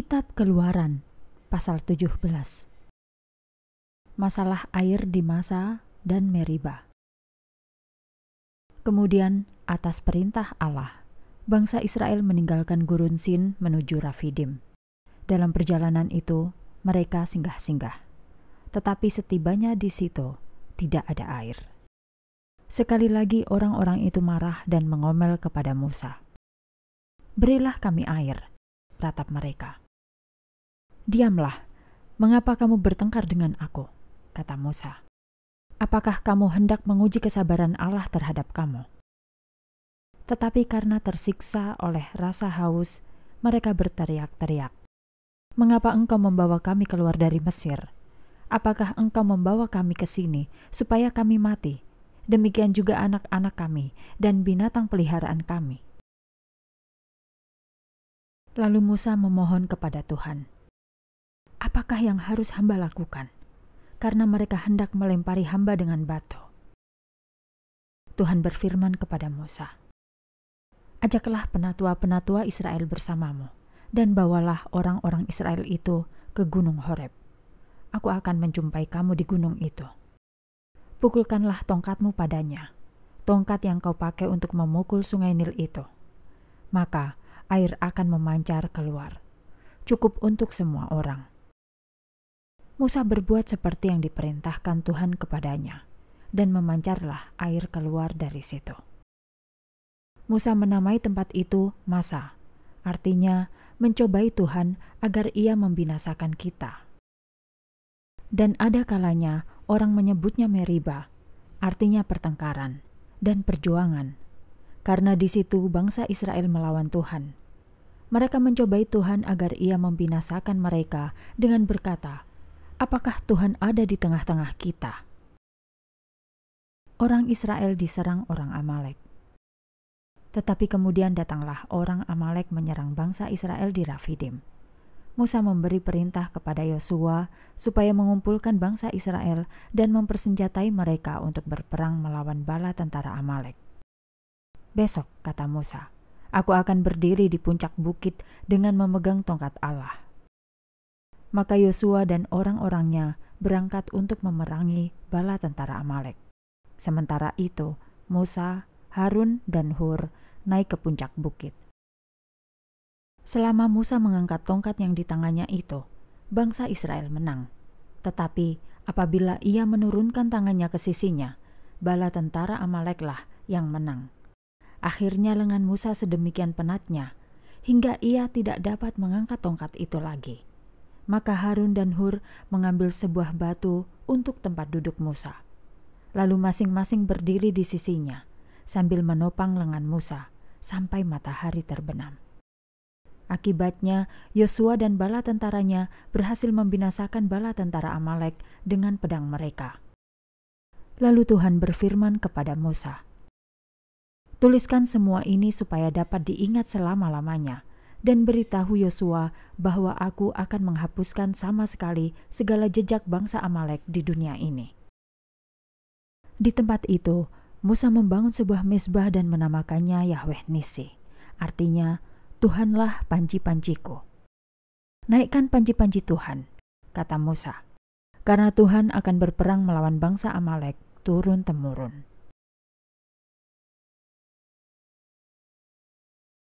Kitab Keluaran pasal 17 Masalah air di Masa dan Meriba Kemudian atas perintah Allah, bangsa Israel meninggalkan Gurun Sin menuju Rafidim. Dalam perjalanan itu, mereka singgah-singgah. Tetapi setibanya di situ, tidak ada air. Sekali lagi orang-orang itu marah dan mengomel kepada Musa. Berilah kami air, ratap mereka. Diamlah, mengapa kamu bertengkar dengan aku? kata Musa. Apakah kamu hendak menguji kesabaran Allah terhadap kamu? Tetapi karena tersiksa oleh rasa haus, mereka berteriak-teriak. Mengapa engkau membawa kami keluar dari Mesir? Apakah engkau membawa kami ke sini supaya kami mati? Demikian juga anak-anak kami dan binatang peliharaan kami. Lalu Musa memohon kepada Tuhan, apakah yang harus hamba lakukan? Karena mereka hendak melempari hamba dengan batu. Tuhan berfirman kepada Musa, Ajaklah penatua-penatua Israel bersamamu, dan bawalah orang-orang Israel itu ke Gunung Horeb. Aku akan menjumpai kamu di gunung itu. Pukulkanlah tongkatmu padanya, tongkat yang kau pakai untuk memukul sungai Nil itu. Maka air akan memancar keluar, cukup untuk semua orang. Musa berbuat seperti yang diperintahkan Tuhan kepadanya, dan memancarlah air keluar dari situ. Musa menamai tempat itu Masa, artinya mencobai Tuhan agar ia membinasakan kita. Dan ada kalanya orang menyebutnya Meriba, artinya pertengkaran dan perjuangan, karena di situ bangsa Israel melawan Tuhan. Mereka mencobai Tuhan agar ia membinasakan mereka dengan berkata, apakah Tuhan ada di tengah-tengah kita? Orang Israel diserang orang Amalek. Tetapi kemudian datanglah orang Amalek menyerang bangsa Israel di Rafidim. Musa memberi perintah kepada Yosua supaya mengumpulkan bangsa Israel dan mempersenjatai mereka untuk berperang melawan bala tentara Amalek. Besok, kata Musa, aku akan berdiri di puncak bukit dengan memegang tongkat Allah. Maka Yosua dan orang-orangnya berangkat untuk memerangi bala tentara Amalek. Sementara itu, Musa, Harun, dan Hur naik ke puncak bukit. Selama Musa mengangkat tongkat yang di tangannya itu, bangsa Israel menang. Tetapi apabila ia menurunkan tangannya ke sisinya, bala tentara Amaleklah yang menang. Akhirnya lengan Musa sedemikian penatnya, hingga ia tidak dapat mengangkat tongkat itu lagi. Maka Harun dan Hur mengambil sebuah batu untuk tempat duduk Musa. Lalu masing-masing berdiri di sisinya sambil menopang lengan Musa sampai matahari terbenam. Akibatnya, Yosua dan bala tentaranya berhasil membinasakan bala tentara Amalek dengan pedang mereka. Lalu Tuhan berfirman kepada Musa, "Tuliskan semua ini supaya dapat diingat selama-lamanya, dan beritahu Yosua bahwa aku akan menghapuskan sama sekali segala jejak bangsa Amalek di dunia ini. Di tempat itu, Musa membangun sebuah mesbah dan menamakannya Yahweh Nisi. Artinya, Tuhanlah panci-panciku. Naikkan panci-panci Tuhan, kata Musa, karena Tuhan akan berperang melawan bangsa Amalek turun-temurun.